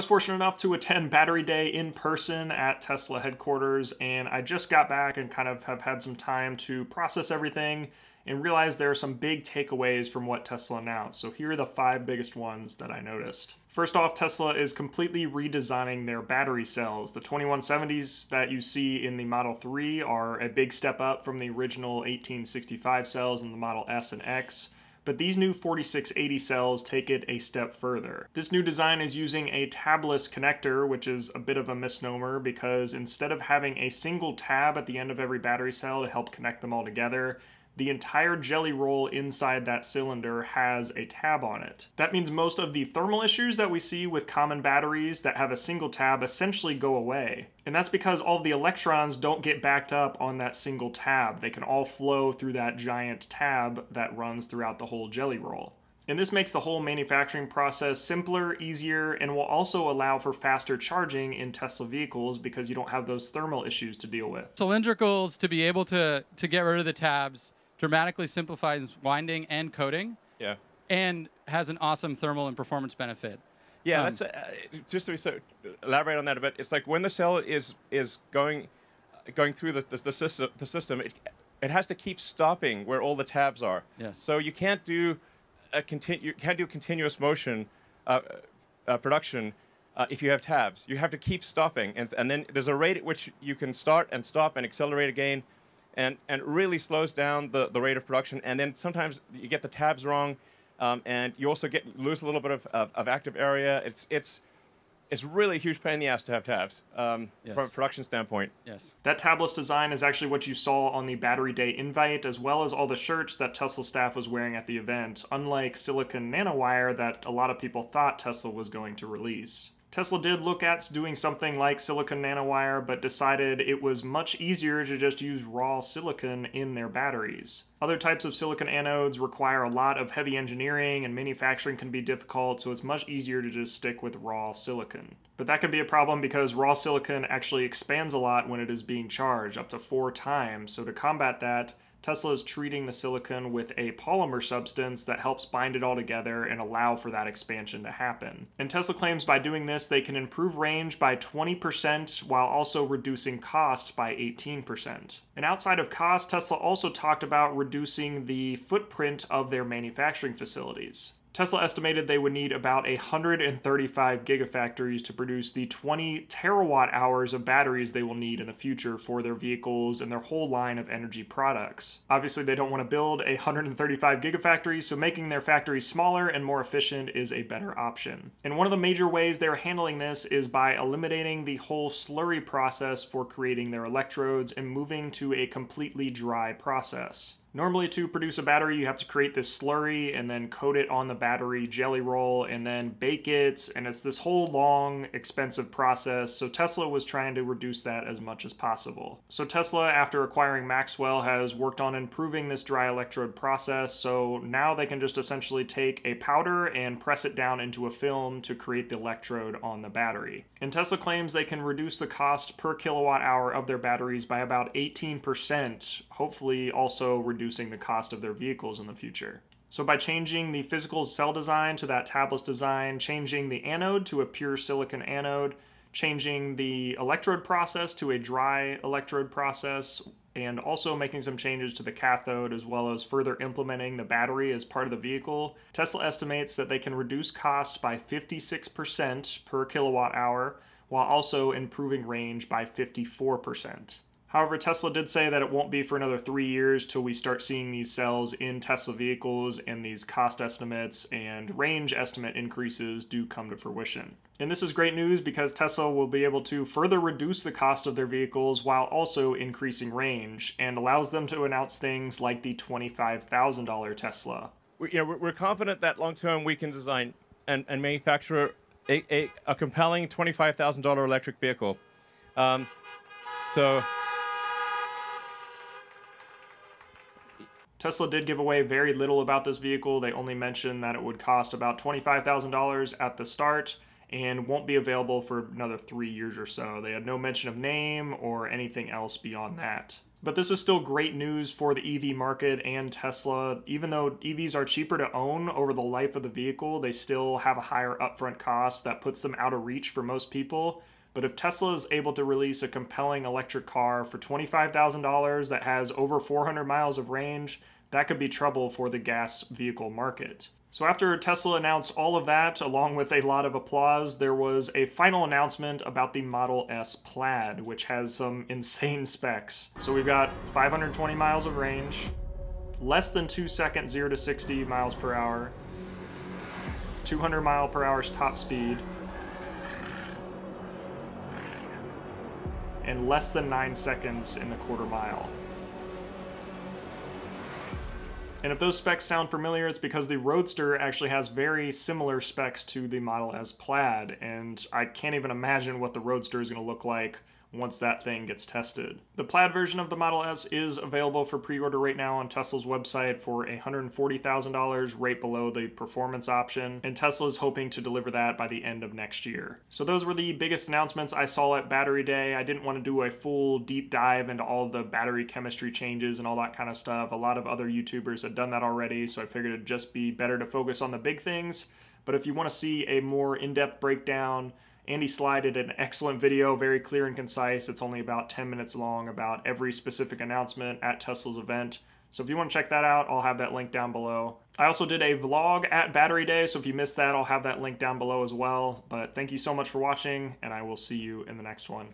was fortunate enough to attend Battery Day in person at Tesla headquarters, and I just got back and kind of have had some time to process everything and realize there are some big takeaways from what Tesla announced. So here are the five biggest ones that I noticed. First off, Tesla is completely redesigning their battery cells. The 2170s that you see in the Model 3 are a big step up from the original 1865 cells in the Model S and X but these new 4680 cells take it a step further. This new design is using a tabless connector, which is a bit of a misnomer because instead of having a single tab at the end of every battery cell to help connect them all together, the entire jelly roll inside that cylinder has a tab on it. That means most of the thermal issues that we see with common batteries that have a single tab essentially go away. And that's because all the electrons don't get backed up on that single tab. They can all flow through that giant tab that runs throughout the whole jelly roll. And this makes the whole manufacturing process simpler, easier, and will also allow for faster charging in Tesla vehicles because you don't have those thermal issues to deal with. Cylindricals to be able to, to get rid of the tabs dramatically simplifies winding and coding. Yeah. And has an awesome thermal and performance benefit. Yeah, um, that's uh, just to so, elaborate on that a bit. It's like when the cell is is going going through the the, the system, the system it, it has to keep stopping where all the tabs are. Yes. So you can't do a continu- you can't do continuous motion uh, uh, production uh, if you have tabs. You have to keep stopping, and, and then there's a rate at which you can start and stop and accelerate again and, and really slows down the, the rate of production. And then sometimes you get the tabs wrong, um, and you also get lose a little bit of, of, of, active area. It's, it's, it's really a huge pain in the ass to have tabs um, yes. from a production standpoint. Yes. That tabless design is actually what you saw on the Battery Day invite, as well as all the shirts that Tesla staff was wearing at the event, unlike silicon nanowire that a lot of people thought Tesla was going to release. Tesla did look at doing something like silicon nanowire, but decided it was much easier to just use raw silicon in their batteries. Other types of silicon anodes require a lot of heavy engineering and manufacturing can be difficult, so it's much easier to just stick with raw silicon. But that can be a problem because raw silicon actually expands a lot when it is being charged, up to four times. So to combat that, Tesla is treating the silicon with a polymer substance that helps bind it all together and allow for that expansion to happen. And Tesla claims by doing this, they can improve range by 20% while also reducing costs by 18%. And outside of cost, Tesla also talked about reducing the footprint of their manufacturing facilities. Tesla estimated they would need about 135 gigafactories to produce the 20 terawatt hours of batteries they will need in the future for their vehicles and their whole line of energy products. Obviously, they don't want to build 135 gigafactories, so making their factories smaller and more efficient is a better option. And one of the major ways they're handling this is by eliminating the whole slurry process for creating their electrodes and moving to a completely dry process. Normally to produce a battery, you have to create this slurry and then coat it on the battery jelly roll and then bake it. And it's this whole long, expensive process. So Tesla was trying to reduce that as much as possible. So Tesla, after acquiring Maxwell, has worked on improving this dry electrode process. So now they can just essentially take a powder and press it down into a film to create the electrode on the battery. And Tesla claims they can reduce the cost per kilowatt hour of their batteries by about 18%, hopefully also reducing reducing the cost of their vehicles in the future. So by changing the physical cell design to that tabless design, changing the anode to a pure silicon anode, changing the electrode process to a dry electrode process, and also making some changes to the cathode as well as further implementing the battery as part of the vehicle, Tesla estimates that they can reduce cost by 56% per kilowatt hour while also improving range by 54%. However, Tesla did say that it won't be for another three years till we start seeing these cells in Tesla vehicles and these cost estimates and range estimate increases do come to fruition. And this is great news because Tesla will be able to further reduce the cost of their vehicles while also increasing range and allows them to announce things like the $25,000 Tesla. We, you know, we're confident that long term we can design and, and manufacture a, a, a compelling $25,000 electric vehicle. Um, so Tesla did give away very little about this vehicle. They only mentioned that it would cost about $25,000 at the start and won't be available for another three years or so. They had no mention of name or anything else beyond that. But this is still great news for the EV market and Tesla. Even though EVs are cheaper to own over the life of the vehicle, they still have a higher upfront cost that puts them out of reach for most people. But if Tesla is able to release a compelling electric car for $25,000 that has over 400 miles of range, that could be trouble for the gas vehicle market. So, after Tesla announced all of that, along with a lot of applause, there was a final announcement about the Model S Plaid, which has some insane specs. So, we've got 520 miles of range, less than two seconds 0 to 60 miles per hour, 200 mile per hour's top speed, and less than 9 seconds in the quarter mile. And if those specs sound familiar, it's because the Roadster actually has very similar specs to the Model S Plaid, and I can't even imagine what the Roadster is going to look like once that thing gets tested. The plaid version of the Model S is available for pre-order right now on Tesla's website for $140,000 right below the performance option, and Tesla is hoping to deliver that by the end of next year. So those were the biggest announcements I saw at Battery Day. I didn't want to do a full deep dive into all the battery chemistry changes and all that kind of stuff. A lot of other YouTubers had done that already, so I figured it'd just be better to focus on the big things. But if you want to see a more in-depth breakdown, Andy Sly did an excellent video, very clear and concise. It's only about 10 minutes long about every specific announcement at Tesla's event. So if you want to check that out, I'll have that link down below. I also did a vlog at Battery Day, so if you missed that, I'll have that link down below as well. But thank you so much for watching, and I will see you in the next one.